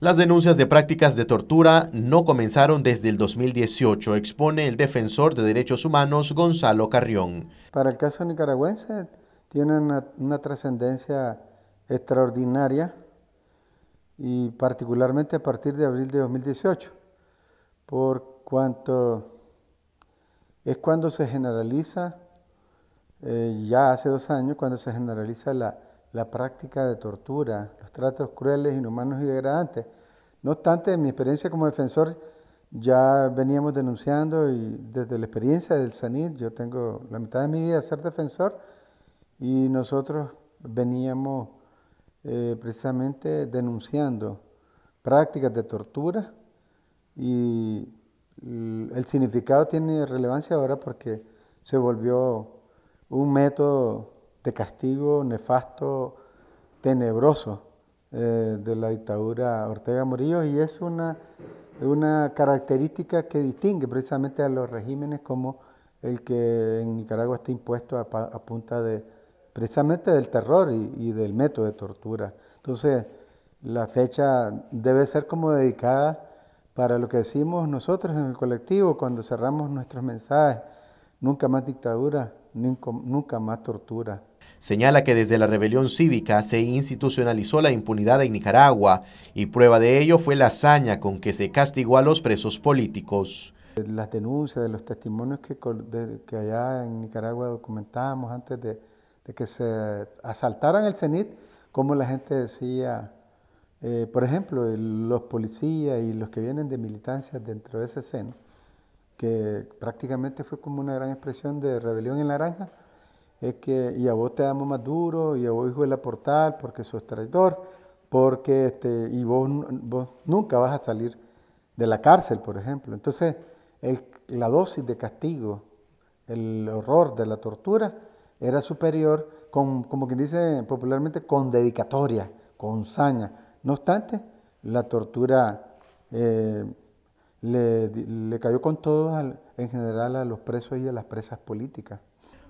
Las denuncias de prácticas de tortura no comenzaron desde el 2018, expone el defensor de derechos humanos Gonzalo Carrión. Para el caso nicaragüense tiene una, trascendencia extraordinaria y particularmente a partir de abril de 2018, por cuanto es cuando se generaliza, eh, ya hace dos años, cuando se generaliza la la práctica de tortura, los tratos crueles, inhumanos y degradantes. No obstante, en mi experiencia como defensor ya veníamos denunciando y desde la experiencia del SANID, yo tengo la mitad de mi vida ser defensor y nosotros veníamos eh, precisamente denunciando prácticas de tortura y el significado tiene relevancia ahora porque se volvió un método castigo nefasto, tenebroso eh, de la dictadura Ortega Murillo y es una, una característica que distingue precisamente a los regímenes como el que en Nicaragua está impuesto a, punta de precisamente del terror y, del método de tortura. Entonces, la fecha debe ser como dedicada para lo que decimos nosotros en el colectivo cuando cerramos nuestros mensajes, nunca más dictadura, nunca más tortura. Señala que desde la rebelión cívica se institucionalizó la impunidad en Nicaragua y prueba de ello fue la hazaña con que se castigó a los presos políticos. Las denuncias de los testimonios que, allá en Nicaragua documentábamos antes de, que se asaltaran el CENIT, como la gente decía, eh, por ejemplo, los policías y los que vienen de militancias dentro de ese seno, que prácticamente fue como una gran expresión de rebelión en la granja, es que y a vos te amo más duro, y a vos hijo de la portal, porque sos traidor, porque este, y vos, nunca vas a salir de la cárcel, por ejemplo. Entonces, el, la dosis de castigo, el horror de la tortura, era superior, con, como quien dice popularmente, con dedicatoria, con saña. No obstante, la tortura eh, le, cayó con todo en general a los presos y a las presas políticas.